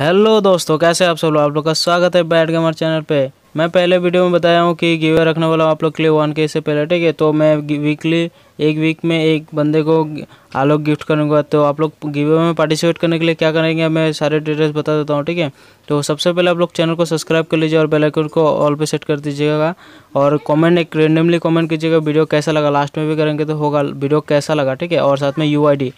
hello दोस्तों कैसे आप सब लोग आप लोग का स्वागत है बैड गेमर चैनल पे मैं पहले वीडियो में बताया हूँ कि गिवे रखने वाला आप लोग के लिए वन के से पहले ठीक है तो मैं वीकली एक वीक में एक बंदे को आलोक गिफ्ट करूँगा तो आप लोग गिवे में पार्टिसिपेट करने के लिए क्या करेंगे मैं सारे डिटेल्स बता देता हूँ ठीक है तो सबसे पहले आप लोग चैनल को सब्सक्राइब कर लीजिए और बेलाइकन को ऑल पे सेट कर दीजिएगा और कमेंट एक रेंडमली कमेंट कीजिएगा वीडियो कैसा लगा लास्ट में भी करेंगे तो होगा वीडियो कैसा लगा ठीक है और साथ में यू आई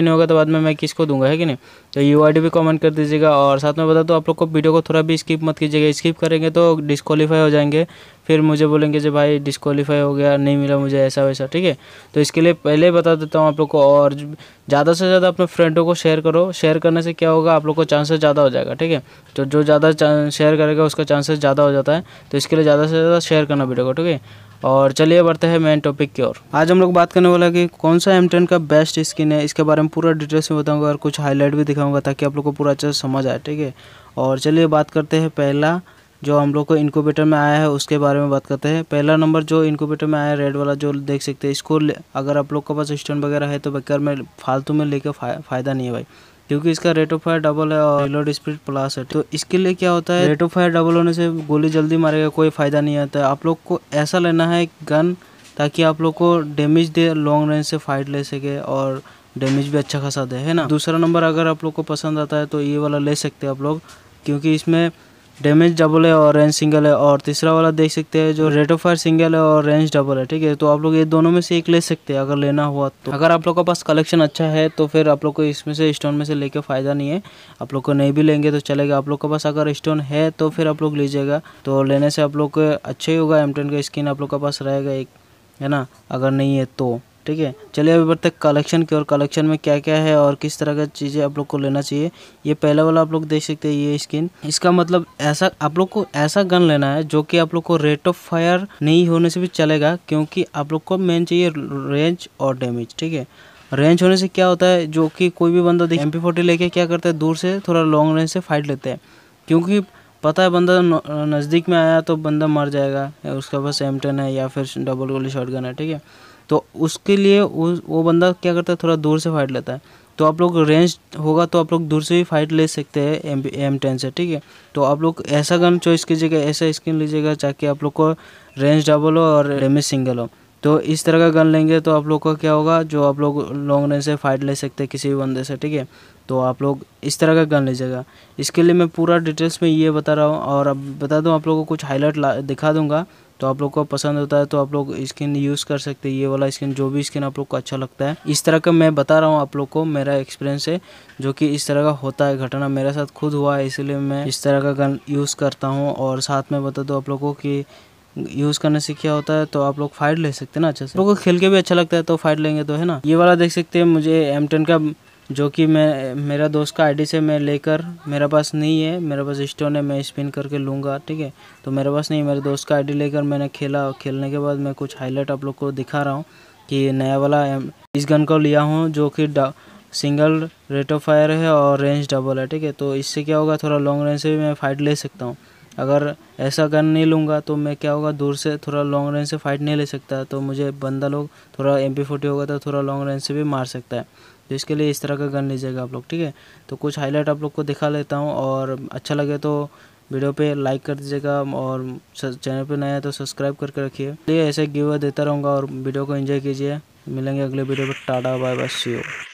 नहीं होगा तो बाद में मैं किसको दूंगा है कि नहीं तो यू भी कॉमेंट कर दीजिएगा और साथ में बता दो आप लोग को वीडियो को थोड़ा भी स्किप मत कीजिएगा स्किप करेंगे तो डिस्क डिस्कवालीफाई हो जाएंगे फिर मुझे बोलेंगे जी भाई डिस्कवालीफाई हो गया नहीं मिला मुझे ऐसा वैसा ठीक है तो इसके लिए पहले बता देता हूँ आप लोग को और ज़्यादा से ज़्यादा अपने फ्रेंडों को शेयर करो शेयर करने से क्या होगा आप लोग को चांसेस ज़्यादा हो जाएगा ठीक है तो जो ज़्यादा शेयर करेगा उसका चांसेस ज़्यादा हो जाता है तो इसके लिए ज़्यादा से ज़्यादा शेयर करना वीडियो को ठीक है और चलिए बढ़ते हैं मेन टॉपिक की ओर आज हम लोग बात करने वाला कि कौन सा एम टेन का बेस्ट स्किन है इसके बारे में पूरा डिटेल्स में बताऊँगा और कुछ हाईलाइट भी दिखाऊँगा ताकि आप लोग को पूरा अच्छा समझ आए ठीक है और चलिए बात करते हैं पहला जो हम लोग को इनकोबेटर में आया है उसके बारे में बात करते हैं पहला नंबर जो इनकोबेटर में आया है रेड वाला जो देख सकते हैं इसको अगर आप लोग के पास स्टैंड वगैरह है तो बेकार में फालतू में लेकर फायदा नहीं है भाई क्योंकि इसका रेट ऑफ फायर डबल है और रिलोड स्पीड प्लस है तो इसके लिए क्या होता है रेट ऑफ फायर डबल होने से गोली जल्दी मारेगा कोई फ़ायदा नहीं आता है आप लोग को ऐसा लेना है गन ताकि आप लोग को डैमेज दे लॉन्ग रेंज से फाइट ले सके और डैमेज भी अच्छा खासा दे है ना दूसरा नंबर अगर आप लोग को पसंद आता है तो ये वाला ले सकते हैं आप लोग क्योंकि इसमें डैमेज डबल है और रेंज सिंगल है और तीसरा वाला देख सकते हैं जो रेट ऑफ फायर सिंगल है और रेंज डबल है ठीक है तो आप लोग ये दोनों में से एक ले सकते हैं अगर लेना हुआ तो अगर आप लोग का पास कलेक्शन अच्छा है तो फिर आप लोग को इसमें से स्टोन में से लेके फ़ायदा नहीं है आप लोग को नहीं भी लेंगे तो चलेगा आप लोग के पास अगर स्टोन है तो फिर आप लोग लीजिएगा तो लेने से आप लोग अच्छा ही होगा एम का स्किन आप लोग के पास रहेगा एक है ना अगर नहीं है तो ठीक है चलिए अभी बढ़ते कलेक्शन की और कलेक्शन में क्या क्या है और किस तरह का चीज़ें आप लोग को लेना चाहिए ये पहला वाला आप लोग देख सकते हैं ये स्किन इसका मतलब ऐसा आप लोग को ऐसा गन लेना है जो कि आप लोग को रेट ऑफ फायर नहीं होने से भी चलेगा क्योंकि आप लोग को मेन चाहिए रेंज और डैमेज ठीक है रेंज होने से क्या होता है जो कि कोई भी बंदा देखिए एम पी फोर्टी लेके क्या करता है दूर से थोड़ा लॉन्ग रेंज से फाइट लेते हैं क्योंकि पता है बंदा नज़दीक में आया तो बंदा मर जाएगा उसके पास एम है या फिर डबल गोली शॉर्ट गन है ठीक है तो उसके लिए उस वो बंदा क्या करता है थोड़ा दूर से फाइट लेता है तो आप लोग रेंज होगा तो आप लोग दूर से भी फाइट ले सकते हैं एम एम टेन से ठीक है तो आप लोग ऐसा गन चॉइस कीजिएगा ऐसा स्किन लीजिएगा ताकि आप लोग को रेंज डबल हो और रेमेज सिंगल हो तो इस तरह का गन लेंगे तो आप लोग का क्या होगा जो आप लोग लॉन्ग रेंज से फाइट ले सकते हैं किसी भी बंदे से ठीक है तो आप लोग इस तरह का गन लीजिएगा इसके लिए मैं पूरा डिटेल्स में ये बता रहा हूँ और अब बता दूँ आप लोगों को कुछ हाईलाइट दिखा दूँगा तो आप लोग को पसंद होता है तो आप लोग स्किन यूज़ कर सकते हैं ये वाला स्किन जो भी स्किन आप लोग को अच्छा लगता है इस तरह का मैं बता रहा हूँ आप लोग को मेरा एक्सपीरियंस है जो कि इस तरह का होता है घटना मेरे साथ खुद हुआ है इसलिए मैं इस तरह का गन यूज़ करता हूँ और साथ में बता दो आप लोग को कि यूज़ करने से क्या होता है तो आप लोग फाइट ले सकते हैं ना अच्छा से लोगों को खेल के भी अच्छा लगता है तो फाइट लेंगे तो है ना ये वाला देख सकते हैं मुझे एम का जो कि मैं मेरा दोस्त का आईडी से मैं लेकर मेरे पास नहीं है मेरे पास स्टोन है मैं स्पिन करके लूँगा ठीक है तो मेरे पास नहीं मेरे दोस्त का आईडी लेकर मैंने खेला और खेलने के बाद मैं कुछ हाईलाइट आप लोग को दिखा रहा हूँ कि नया वाला इस गन को लिया हूँ जो कि सिंगल रेट ऑफ फायर है और रेंज डबल है ठीक है तो इससे क्या होगा थोड़ा लॉन्ग रेंज से भी मैं फाइट ले सकता हूँ अगर ऐसा गन नहीं लूँगा तो मैं क्या होगा दूर से थोड़ा लॉन्ग रेंज से फाइट नहीं ले सकता तो मुझे बंदा लोग थोड़ा एम पी होगा तो थोड़ा लॉन्ग रेंज से भी मार सकता है तो इसके लिए इस तरह का गन लीजिएगा आप लोग ठीक है तो कुछ हाईलाइट आप लोग को दिखा लेता हूँ और अच्छा लगे तो वीडियो पे लाइक कर दीजिएगा और चैनल पे नया है तो सब्सक्राइब करके रखिए ऐसे गिव देता रहूँगा और वीडियो को एंजॉय कीजिए मिलेंगे अगले वीडियो पर टाटा बाय बाय सी